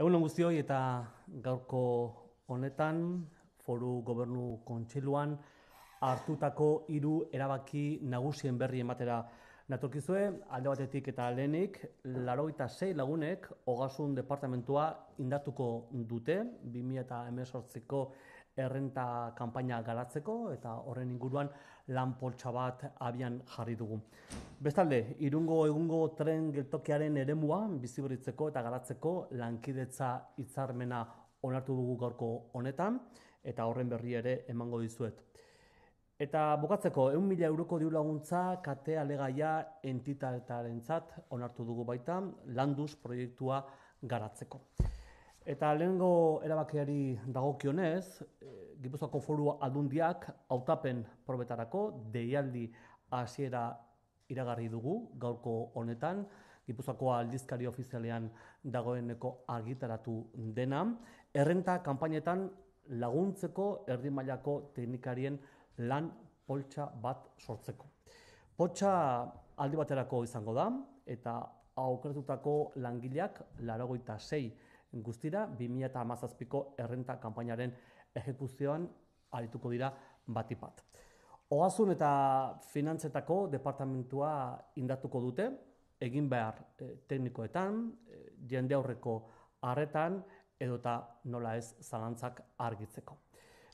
Egun guztioi eta gaurko honetan foru gobernu kontsiluan hartutako hiru erabaki nagusien berri ematera natorkizue, alde batetik eta lehenik, laroita sei lagunek hogasun departamentua indartuko dute, 2000 eta emesortziko errenta kanpaina galatzeko eta horren inguruan lan poltsa bat abian jarri dugu. Bestalde, irungo egungo tren geltokiaren eremua bizibritzeko eta galatzeko lankidetza hitzarmena onartu dugu gaurko honetan eta horren berri ere emango dizuet. Eta bukatzeko, egun mila euroko diur laguntza kate alegaia entitatearen onartu dugu baita, landuz proiektua garatzeko. Eta lehenengo erabakiari dagokionez, eh, Gipuzkoako foru aldundiak hautapen probetarako deialdi hasiera iragarri dugu gaurko honetan, Gipuzkoako aldizkari ofizialean dagoeneko argitaratu dena, errenta kanpainetan laguntzeko erdi mailako teknikarien lan poltsa bat sortzeko. Potsa aldi baterako izango da eta aukeratutako langileak laragoita sei guztira, 2000 eta amazazpiko errenta kampainaren ejekuzioan arituko dira batipat. Oazun eta finantzetako departamentua indatuko dute, egin behar eh, teknikoetan, eh, jende aurreko harretan, edota nola ez zalantzak argitzeko.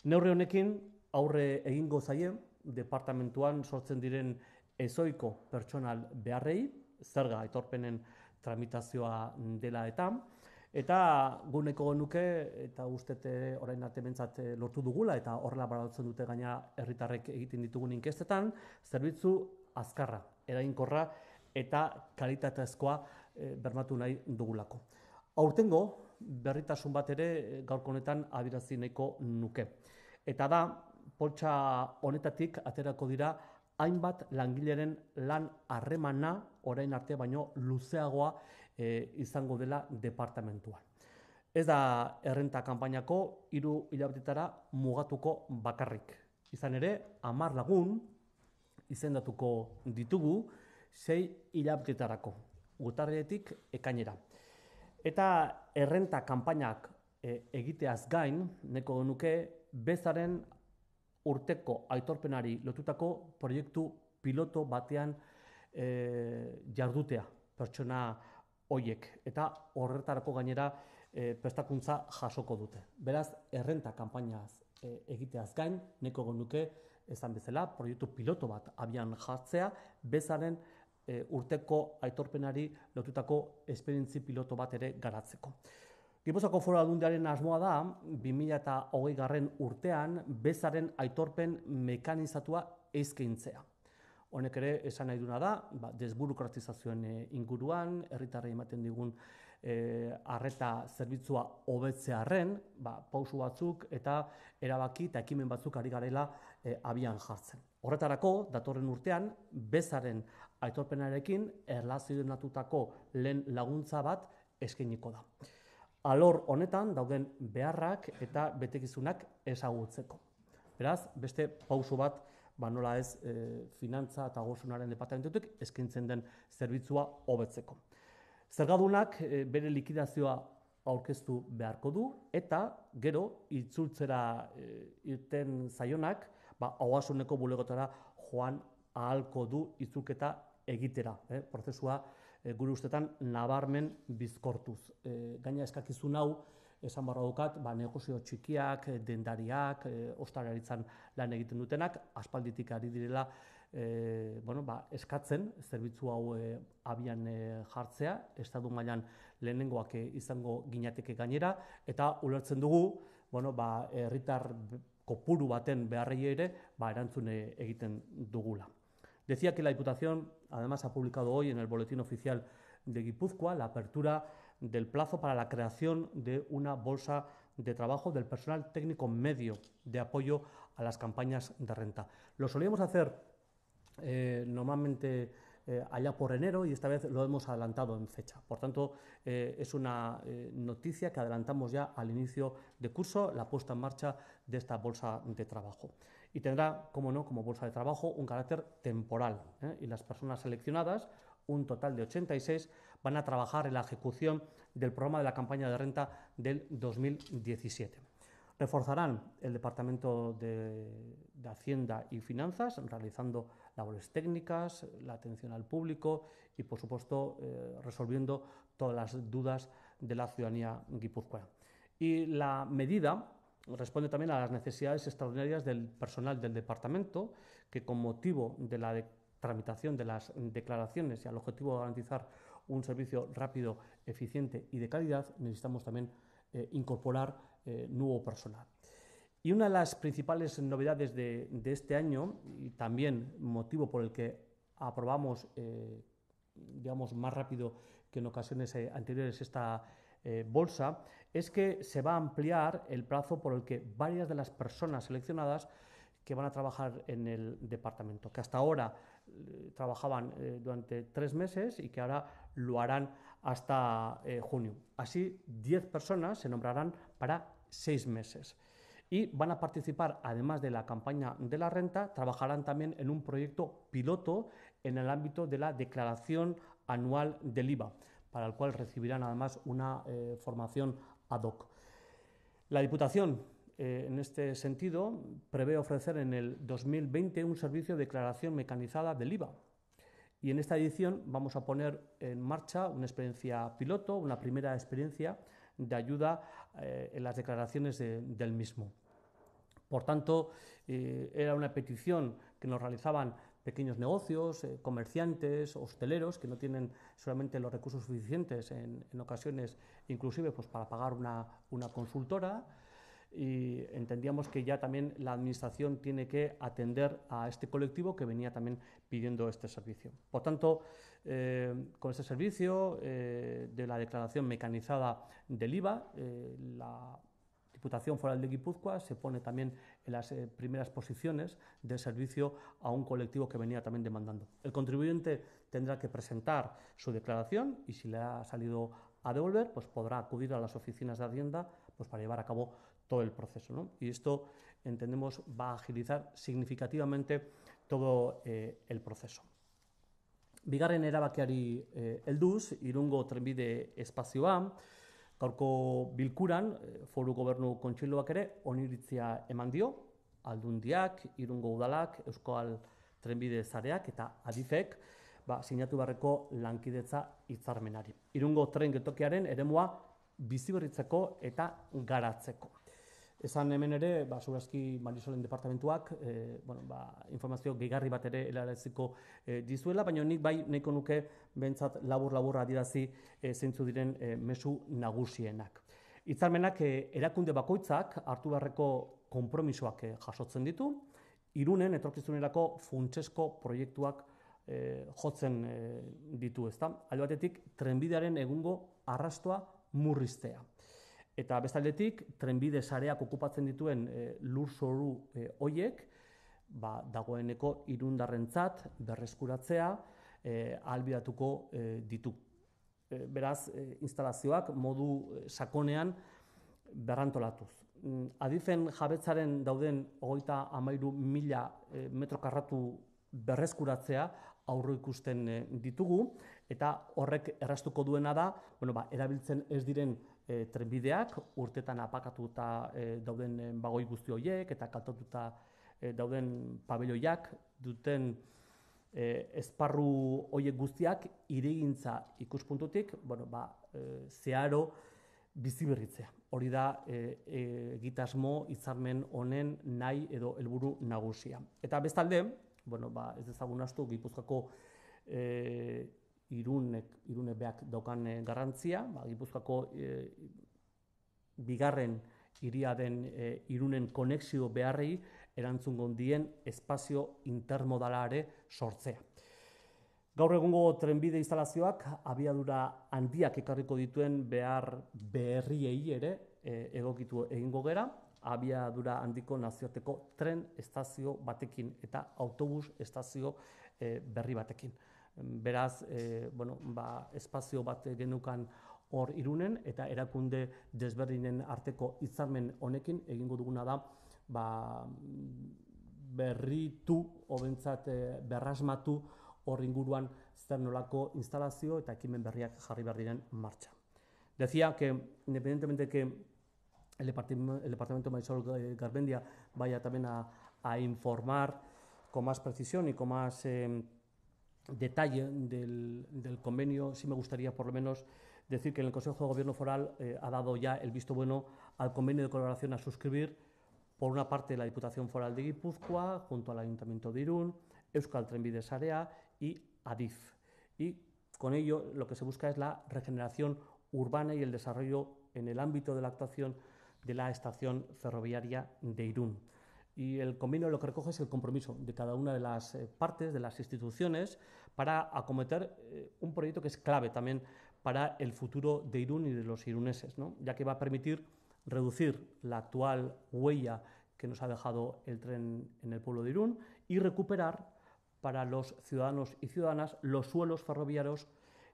Neurri honekin, aurre egingo zaie, departamentuan sortzen diren ezoiko pertsonal beharrei, zerga aitorpenen tramitazioa dela eta, Eta guneko nuke eta ustete eh, orain arte mentzat eh, lortu dugula eta horrela baratzen dute gaina herritarrek egiten ditugun inkestetan, zerbitzu azkarra, eraginkorra eta kalitatezkoa e, bermatu nahi dugulako. Aurtengo, berritasun bat ere gaurko honetan abirazi nuke. Eta da, poltsa honetatik aterako dira hainbat langileren lan harremana orain arte baino luzeagoa e, izango dela departamentua. Ez da errenta kanpainako hiru hilabetetara mugatuko bakarrik. Izan ere, hamar lagun izendatuko ditugu sei hilabetetarako gutarretik ekainera. Eta errenta kanpainak e, egiteaz gain neko nuke bezaren urteko aitorpenari lotutako proiektu piloto batean eh, jardutea pertsona hoiek eta horretarako gainera eh, prestakuntza jasoko dute. Beraz, errenta kanpainaz eh, egiteaz gain, neko gonuke esan bezala, proiektu piloto bat abian jartzea, bezaren eh, urteko aitorpenari lotutako esperientzi piloto bat ere garatzeko. Gipuzako foro adundearen asmoa da, 2000 eta hogei urtean, bezaren aitorpen mekanizatua eskaintzea. Honek ere esan nahi duna da, ba, desburukratizazioen eh, inguruan, herritarrei ematen digun e, arreta zerbitzua hobetzearen, ba, pausu batzuk eta erabaki eta ekimen batzuk ari garela eh, abian jartzen. Horretarako, datorren urtean, bezaren aitorpenarekin erlazionatutako lehen laguntza bat eskainiko da. Alor honetan dauden beharrak eta betekizunak ezagutzeko. Beraz, beste pausu bat ba nola ez e, finantza eta gozunaren departamentetuk eskintzen den zerbitzua hobetzeko. Zergadunak e, bere likidazioa aurkeztu beharko du eta gero itzultzera e, irten zaionak ba Ohasuneko bulegotara joan ahalko du itzuketa egitera, eh, prozesua e, guru ustetan nabarmen bizkortuz. E, gaina eskakizun hau esan barra dukat, ba, negozio txikiak, eh, dendariak, e, lan egiten dutenak, aspalditik ari direla e, bueno, ba, eskatzen, zerbitzu hau abian e, jartzea, estadu mailan lehenengoak izango gineateke gainera, eta ulertzen dugu, bueno, ba, herritar kopuru baten beharrei ere, ba, erantzune egiten dugula. Decía que la Diputación, además, ha publicado hoy en el Boletín Oficial de Gipuzkoa la apertura del plazo para la creación de una bolsa de trabajo del personal técnico medio de apoyo a las campañas de renta. Lo solíamos hacer eh, normalmente eh, allá por enero y esta vez lo hemos adelantado en fecha. Por tanto, eh, es una noticia que adelantamos ya al inicio de curso, la puesta en marcha de esta bolsa de trabajo. Y tendrá, como no, como bolsa de trabajo un carácter temporal y las personas seleccionadas, un total de 86, van a trabajar en la ejecución del programa de la campaña de renta del 2017. Reforzarán el Departamento de, Hacienda y Finanzas, realizando labores técnicas, la atención al público y, por supuesto, eh, resolviendo todas las dudas de la ciudadanía guipuzcoana. Y la medida responde también a las necesidades extraordinarias del personal del Departamento, que con motivo de la tramitación de las declaraciones y al objetivo de garantizar un servicio rápido, eficiente y de calidad, necesitamos también eh, incorporar eh, nuevo personal. Y una de las principales novedades de, este año, y también motivo por el que aprobamos, eh, digamos, más rápido que en ocasiones anteriores esta bolsa, es que se va a ampliar el plazo por el que varias de las personas seleccionadas que van a trabajar en el departamento, que hasta ahora eh, trabajaban eh, durante tres meses y que ahora lo harán hasta eh, junio. Así, diez personas se nombrarán para seis meses. Y van a participar, además de la campaña de la renta, trabajarán también en un proyecto piloto en el ámbito de la declaración anual del IVA, para el cual recibirán además una formación ad hoc. La Diputación eh, en este sentido, prevé ofrecer en el 2020 un servicio de declaración mecanizada del IVA. Y en esta edición vamos a poner en marcha una experiencia piloto, una primera experiencia de ayuda eh, en las declaraciones del mismo. Por tanto, eh, era una petición que nos realizaban pequeños negocios, comerciantes, hosteleros que no tienen solamente los recursos suficientes en, en ocasiones, inclusive pues, para pagar una, una consultora y entendíamos que ya también la Administración tiene que atender a este colectivo que venía también pidiendo este servicio. Por tanto, eh, con este servicio eh, de la declaración mecanizada del IVA, eh, la Diputación Foral de Guipúzcoa se pone también en las primeras posiciones del servicio a un colectivo que venía también demandando. El contribuyente tendrá que presentar su declaración y si le ha salido a devolver, pues podrá acudir a las oficinas de Hacienda pues, para llevar a cabo todo el proceso. ¿no? Y esto, entendemos, va a agilizar significativamente todo eh, el proceso. Bigarren erabakiari helduz, eh, elduz, irungo trenbide espazioa, gaurko bilkuran, eh, foru gobernu kontxiloak ere, oniritzia eman dio, aldundiak, irungo udalak, euskoal trenbide zareak eta adifek, ba, sinatu barreko lankidetza hitzarmenari. Irungo tren getokiaren moa, biziberritzeko eta garatzeko. Ezan hemen ere, ba, Sobrazki Marisolen Departamentuak e, bueno, ba, informazio gehigarri bat ere elareziko e, eh, dizuela, baina nik bai nahiko nuke bentsat labur-labur adirazi e, eh, zeintzu diren e, mesu nagusienak. Itzarmenak e, erakunde bakoitzak hartu beharreko konpromisoak jasotzen ditu, irunen etorkizunerako funtsesko proiektuak e, jotzen e, ditu ez da. Albatetik, trenbidearen egungo arrastoa murriztea. Eta bestaldetik, trenbide sareak okupatzen dituen e, lur zoru e, eh, oiek, ba, dagoeneko irundarren tzat, berreskuratzea, e, eh, albidatuko ditu. beraz, instalazioak modu sakonean berrantolatuz. Mm, Adifen jabetzaren dauden ogoita amairu mila metrokarratu berreskuratzea, aurro ikusten ditugu, eta horrek errastuko duena da, bueno, ba, erabiltzen ez diren e, trenbideak, urtetan apakatuta e, dauden e, bagoi guzti horiek eta kaltotuta e, dauden pabelloiak duten e, esparru horiek guztiak irigintza ikuspuntutik, bueno, ba, e, zeharo bizi berritzea. Hori da e, e, gitasmo hitzarmen honen nahi edo helburu nagusia. Eta bestalde, bueno, ba, ez dezagun astu Gipuzkoako e, irunek, irune beak daukan e, garrantzia, ba, Gipuzkoako eh, bigarren iria den eh, irunen konexio beharrei erantzun gondien espazio intermodalare sortzea. Gaur egungo trenbide instalazioak abiadura handiak ekarriko dituen behar berriei ere e, egokitu egingo gera, abiadura handiko nazioteko tren estazio batekin eta autobus estazio berri batekin. Beraz, e, bueno, ba, espazio bat genukan hor irunen eta erakunde desberdinen arteko hitzarmen honekin egingo duguna da ba, berritu, obentzat eh, berrasmatu hor inguruan zer nolako instalazio eta ekimen berriak jarri behar diren martxa. Decía que, independientemente que el, Departamento Marisol Garbendia vaya también a, informar con más precisión y con más detalle del, convenio, sí me gustaría por lo menos decir que en el Consejo de Gobierno Foral eh, ha dado ya el visto bueno al convenio de colaboración a suscribir, por una parte, la Diputación Foral de Guipúzcoa, junto al Ayuntamiento de Irún, Euskal de Sarea y ADIF. Y con ello lo que se busca es la regeneración urbana y el desarrollo en el ámbito de la actuación de la estación ferroviaria de Irún. Y el convenio lo que recoge es el compromiso de cada una de las eh, partes, de las instituciones, para acometer eh, un proyecto que es clave también para el futuro de Irún y de los iruneses, ya que va a permitir reducir la actual huella que nos ha dejado el tren en el pueblo de Irún y recuperar para los ciudadanos y ciudadanas los suelos ferroviarios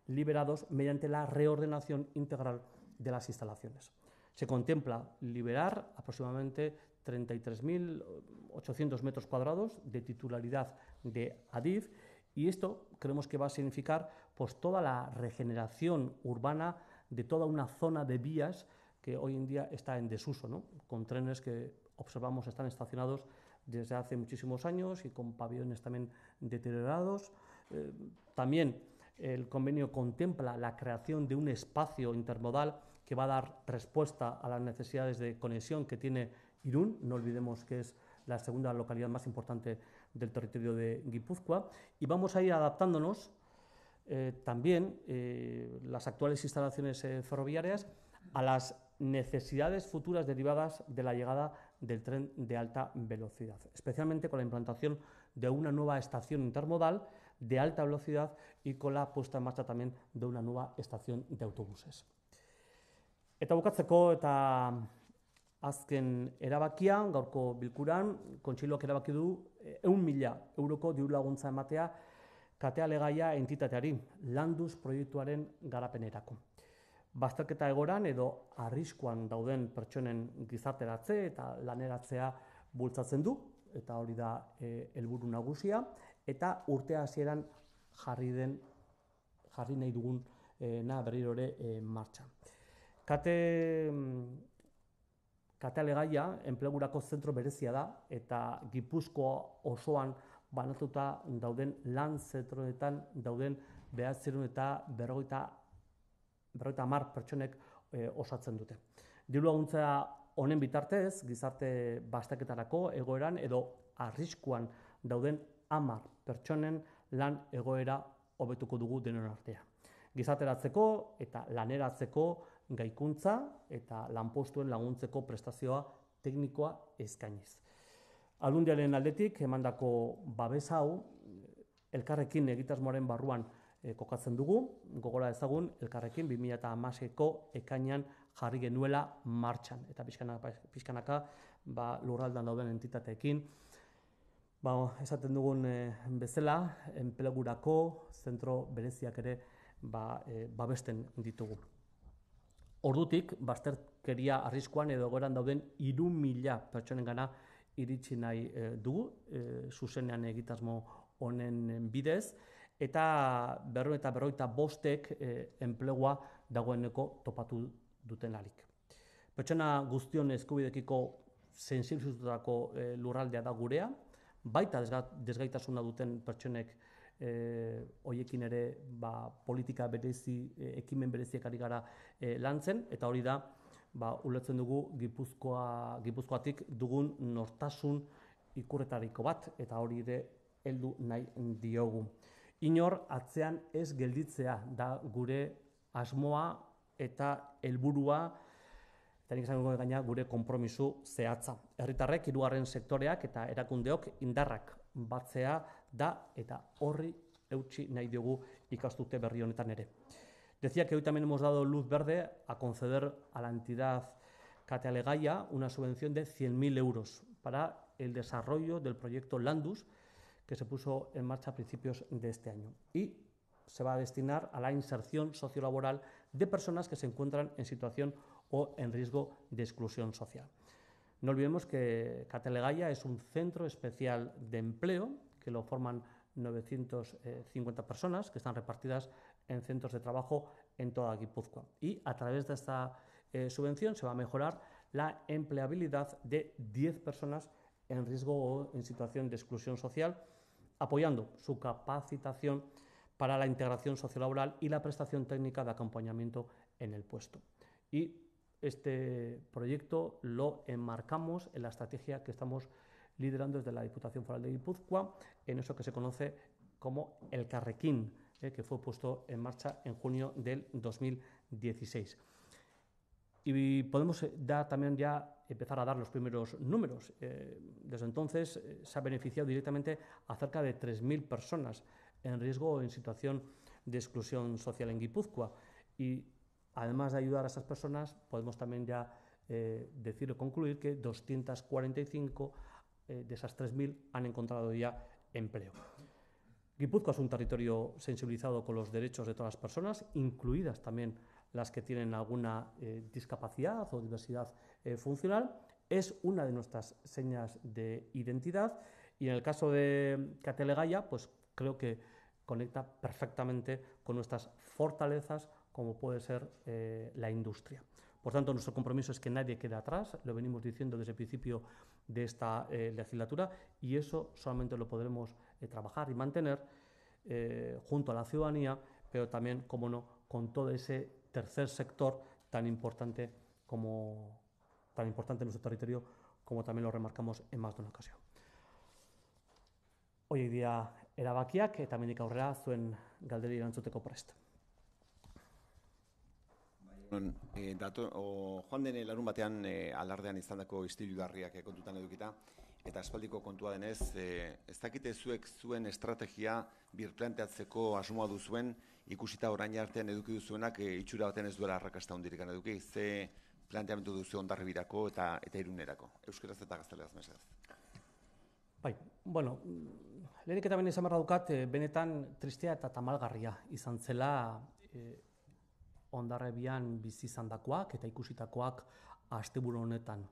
liberados mediante la reordenación integral de las instalaciones. Se contempla liberar aproximadamente 33.800 metros cuadrados de titularidad de Adif y esto creemos que va a significar pues, toda la regeneración urbana de toda una zona de vías que hoy en día está en desuso, con trenes que observamos están estacionados desde hace muchísimos años y con pabellones también deteriorados. Eh, también el convenio contempla la creación de un espacio intermodal que va a dar respuesta a las necesidades de conexión que tiene Irún, no olvidemos que es la segunda localidad más importante del territorio de Guipúzcoa, y vamos a ir adaptándonos eh, también eh, las actuales instalaciones eh, ferroviarias a las necesidades futuras derivadas de la llegada del tren de alta velocidad, especialmente con la implantación de una nueva estación intermodal de alta velocidad y con la puesta en marcha también de una nueva estación de autobuses. Eta eta azken erabakia, gaurko bilkuran, kontsiloak erabaki du, eun eh, mila euroko diru laguntza ematea, katea legaia entitateari, landuz proiektuaren garapenerako. Bazterketa egoran edo arriskuan dauden pertsonen gizarteratze eta laneratzea bultzatzen du, eta hori da eh, helburu e, nagusia, eta urte hasieran jarri den, jarri nahi dugun e, na berriro ere Kate mm, Katalegaia enplegurako zentro berezia da eta Gipuzkoa osoan banatuta dauden lan zentroetan dauden behatzerun eta berroita berroita mar pertsonek e, osatzen dute. Diru honen bitartez, gizarte bastaketarako egoeran edo arriskuan dauden amar pertsonen lan egoera hobetuko dugu denon artean gizateratzeko eta laneratzeko gaikuntza eta lanpostuen laguntzeko prestazioa teknikoa eskainiz. Alundialen aldetik, emandako babes hau, eh, elkarrekin egitasmoaren barruan eh, kokatzen dugu, gogora ezagun, elkarrekin 2008ko ekainan jarri genuela martxan. Eta pixkanaka ba, lurraldan dauden entitateekin, ba, esaten dugun eh, bezala, enplegurako zentro bereziak ere ba, eh, babesten ditugu. Ordutik, bazterkeria arriskuan edo goran dauden iru mila pertsonen gana iritsi nahi e, dugu, eh, zuzenean egitasmo honen bidez, eta berro eta berroita bostek e, enplegua dagoeneko topatu duten alik. Pertsona guztion eskubidekiko sensibilizutako e, lurraldea da gurea, baita desgaitasuna duten pertsonek eh hoiekin ere ba, politika berezi e, ekimen bereziak ari gara e, lantzen eta hori da ba ulertzen dugu Gipuzkoa Gipuzkoatik dugun nortasun ikurretariko bat eta hori ere heldu nahi diogu. Inor atzean ez gelditzea da gure asmoa eta helburua eta nik esango gaina gure konpromisu zehatza. Herritarrek hirugarren sektoreak eta erakundeok indarrak batzea da eta horri nahi ikastute berri Decía que hoy también hemos dado luz verde a conceder a la entidad Catealegaya una subvención de 100.000 euros para el desarrollo del proyecto Landus que se puso en marcha a principios de este año. Y se va a destinar a la inserción sociolaboral de personas que se encuentran en situación o en riesgo de exclusión social. No olvidemos que Catealegaya es un centro especial de empleo que lo forman 950 personas que están repartidas en centros de trabajo en toda Guipúzcoa. Y a través de esta eh, subvención se va a mejorar la empleabilidad de 10 personas en riesgo o en situación de exclusión social, apoyando su capacitación para la integración sociolaboral y la prestación técnica de acompañamiento en el puesto. Y este proyecto lo enmarcamos en la estrategia que estamos liderando desde la Diputación Foral de Guipúzcoa en eso que se conoce como el Carrequín, eh, que fue puesto en marcha en junio del 2016. Y podemos dar eh, también ya empezar a dar los primeros números. Eh, desde entonces se ha beneficiado directamente a cerca de 3.000 personas en riesgo o en situación de exclusión social en Guipúzcoa. Y además de ayudar a esas personas, podemos también ya decir o concluir que 245 eh, de esas 3.000 han encontrado ya empleo. Guipúzcoa es un territorio sensibilizado con los derechos de todas las personas, incluidas también las que tienen alguna eh, discapacidad o diversidad eh, funcional. Es una de nuestras señas de identidad y en el caso de Catelegaya, pues creo que conecta perfectamente con nuestras fortalezas como puede ser la industria. Por tanto, nuestro compromiso es que nadie quede atrás, lo venimos diciendo desde el principio de esta eh, legislatura y eso solamente lo podremos eh, trabajar y mantener eh, junto a la ciudadanía, pero también, como no, con todo ese tercer sector tan importante como tan importante en nuestro territorio, como también lo remarcamos en más de una ocasión. Hoy día erabakiak eta mendik aurrera zuen galderi erantzuteko prest. Eh, dato, joan dene larun batean alardean eh, alardean izandako istilu darriak eh, kontutan edukita, eta espaldiko kontua denez, ez dakite zuek zuen estrategia birplanteatzeko asmoa duzuen, ikusita orain artean eduki duzuenak itxura baten ez duela arrakasta hundirik eduki, ze planteamentu duzu ondarri birako eta, eta irunerako. Euskaraz eta gaztelegaz mesedaz. Bai, bueno, lehenik eta benen benetan tristea eta tamalgarria izan zela ondarrebian bizi zandakoak eta ikusitakoak asteburu honetan.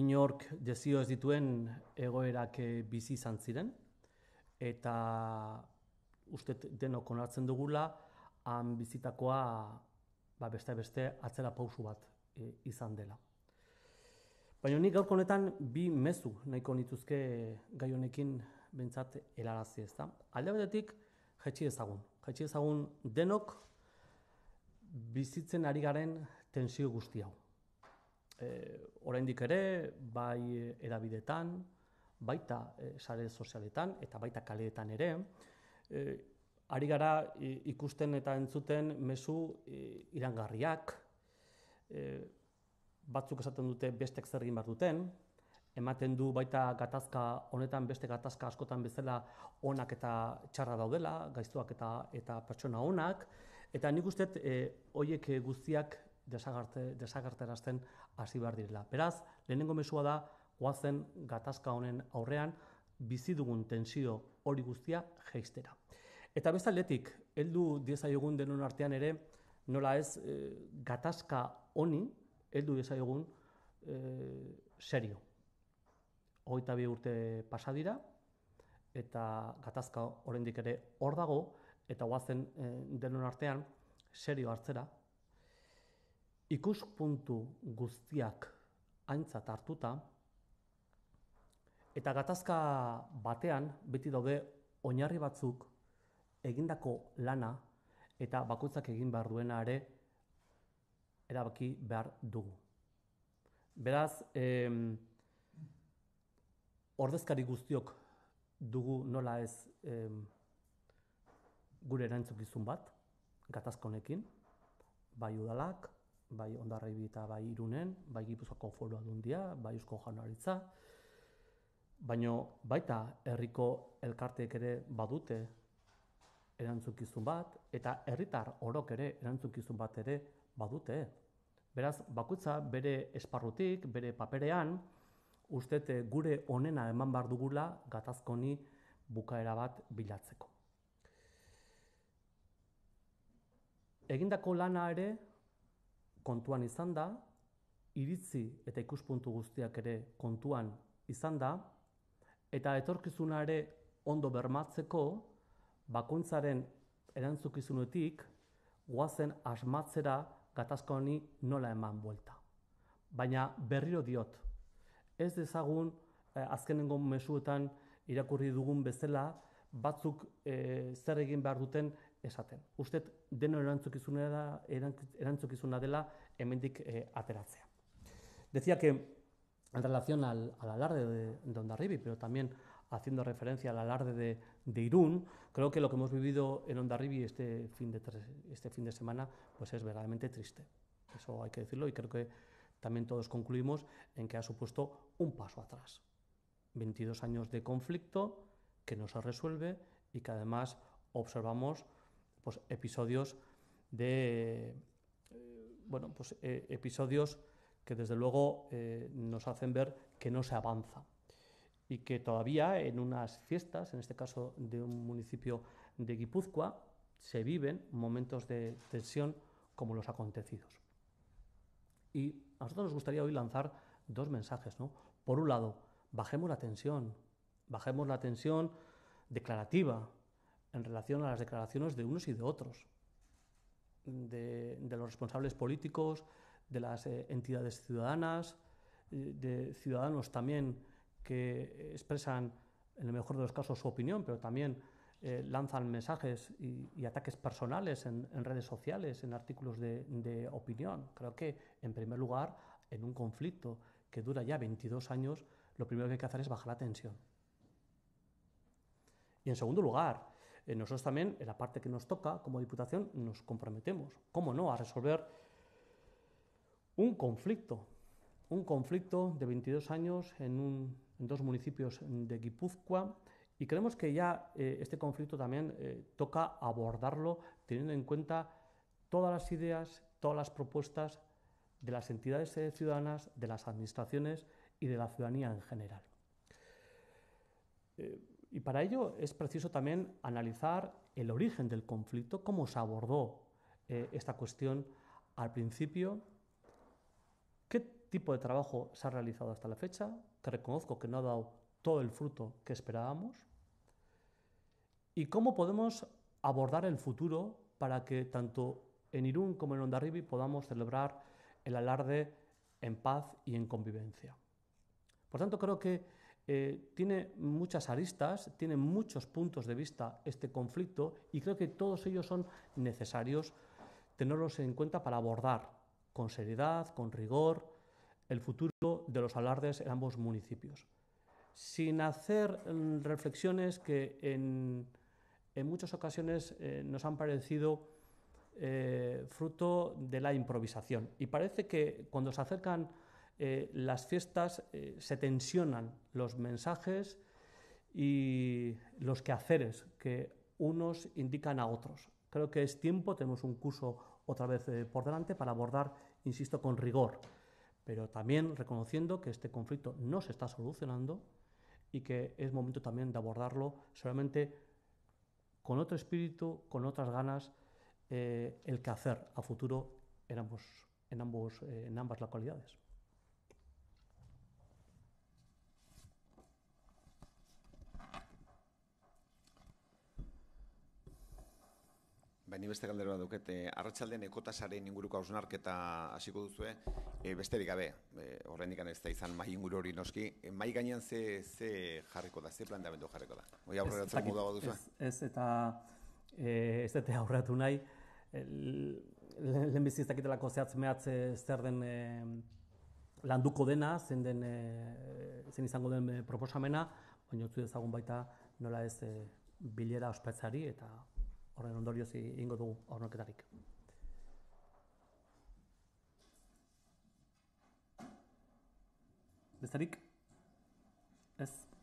Inork dezio ez dituen egoerak eh, bizi izan ziren eta uste denok onartzen dugula han bizitakoa ba beste beste atzera pausu bat eh, izan dela. Baina nik gaurko honetan bi mezu nahiko nituzke gai honekin bentsat helarazi ez da. Alde batetik ezagun. ezagun denok bizitzen ari garen tensio guzti hau. E, oraindik ere, bai edabidetan, baita e, sare sozialetan eta baita kaleetan ere, e, ari gara ikusten eta entzuten mezu e, irangarriak, e, batzuk esaten dute beste zer egin duten, ematen du baita gatazka honetan beste gatazka askotan bezala onak eta txarra daudela, gaiztuak eta eta pertsona onak, Eta nik uste, e, guztiak desagartarazten hasi behar direla. Beraz, lehenengo mesua da, oazen gatazka honen aurrean, bizi dugun tensio hori guztia jeistera. Eta bezaletik, heldu diezaiogun denon artean ere, nola ez, e, gatazka honi, heldu diezaiogun e, serio. Hoita bi urte pasadira, eta gatazka oraindik ere hor dago, eta guazen e, eh, denon artean, serio hartzera, ikuspuntu guztiak aintzat hartuta, eta gatazka batean beti daude oinarri batzuk egindako lana eta bakoitzak egin behar duena ere erabaki behar dugu. Beraz, em, ordezkari guztiok dugu nola ez gure erantzukizun bat, gatazka honekin, bai udalak, bai ondarrabita bai irunen, bai gipuzako foru adundia, bai usko janaritza, baino baita herriko elkarteek ere badute erantzukizun bat, eta herritar orok ere erantzukizun bat ere badute. Beraz, bakutza bere esparrutik, bere paperean, uste gure onena eman bardugula gatazkoni bukaera bat bilatzeko. egindako lana ere kontuan izan da, iritzi eta ikuspuntu guztiak ere kontuan izan da, eta etorkizuna ere ondo bermatzeko bakuntzaren erantzukizunetik guazen asmatzera gatazka honi nola eman buelta. Baina berriro diot, ez dezagun eh, azkenengo mesuetan irakurri dugun bezala batzuk eh, zer egin behar duten esaten. Uste deno erantzukizuna, da, erantzukizuna dela hemendik eh, ateratzea. Decía que en relación al, alarde de, de Ondarribi, pero también haciendo referencia al alarde de, Irún, creo que lo que hemos vivido en Ondarribi este fin de, este fin de semana pues es verdaderamente triste. Eso hay que decirlo y creo que también todos concluimos en que ha supuesto un paso atrás. 22 años de conflicto que no se resuelve y que además observamos pues, episodios de eh, bueno, pues, eh, episodios que desde luego eh, nos hacen ver que no se avanza y que todavía en unas fiestas, en este caso de un municipio de Guipúzcoa, se viven momentos de tensión como los acontecidos. Y a nosotros nos gustaría hoy lanzar dos mensajes. Por un lado, bajemos la tensión, bajemos la tensión declarativa, en relación a las declaraciones de unos y de otros, de, los responsables políticos, de las eh, entidades ciudadanas, eh, de ciudadanos también que expresan, en el mejor de los casos, su opinión, pero también eh, lanzan mensajes y, ataques personales en, redes sociales, en artículos de, de, opinión. Creo que, en primer lugar, en un conflicto que dura ya 22 años, lo primero que hay que hacer es bajar la tensión. Y en segundo lugar, eh, nosotros también, en la parte que nos toca como Diputación, nos comprometemos, ¿cómo no?, a resolver un conflicto, un conflicto de 22 años en, dos municipios de Guipúzcoa y creemos que ya eh, este conflicto también eh, toca abordarlo teniendo en cuenta todas las ideas, todas las propuestas de las entidades ciudadanas, de las administraciones y de la ciudadanía en general para ello es preciso también analizar el origen del conflicto, cómo se abordó eh, esta cuestión al principio, qué tipo de trabajo se ha realizado hasta la fecha, que reconozco que no ha dado todo el fruto que esperábamos, y cómo podemos abordar el futuro para que tanto en Irún como en Ondarribi podamos celebrar el alarde en paz y en convivencia. Por tanto, creo que eh, tiene muchas aristas, tiene muchos puntos de vista este conflicto y creo que todos ellos son necesarios tenerlos en cuenta para abordar con seriedad, con rigor, el futuro de los alardes en ambos municipios. Sin hacer mm, reflexiones que en, muchas ocasiones eh, nos han parecido eh, fruto de la improvisación. Y parece que cuando se acercan eh, las fiestas eh, se tensionan los mensajes y los quehaceres que unos indican a otros. Creo que es tiempo, tenemos un curso otra vez eh, por delante para abordar, insisto, con rigor, pero también reconociendo que este conflicto no se está solucionando y que es momento también de abordarlo solamente con otro espíritu, con otras ganas, el quehacer a futuro en, en ambas localidades. beste galdera bat duket, ekotasaren inguruko hausunarketa hasiko duzu, e, eh, besterik gabe. Eh, ez da izan mai inguru hori noski, e, eh, mai gainean ze ze jarriko da, ze planteamendu jarriko da. modu Ez, eta e, ez dute aurratu nahi, e, lehen ez dakitelako zehatz mehatz zer den landuko dena, zen den zen izango den proposamena, baina utzi dezagun baita nola ez bilera ospatzari eta horren ondorioz ingo dugu hornoketarik. Besterik? Ez?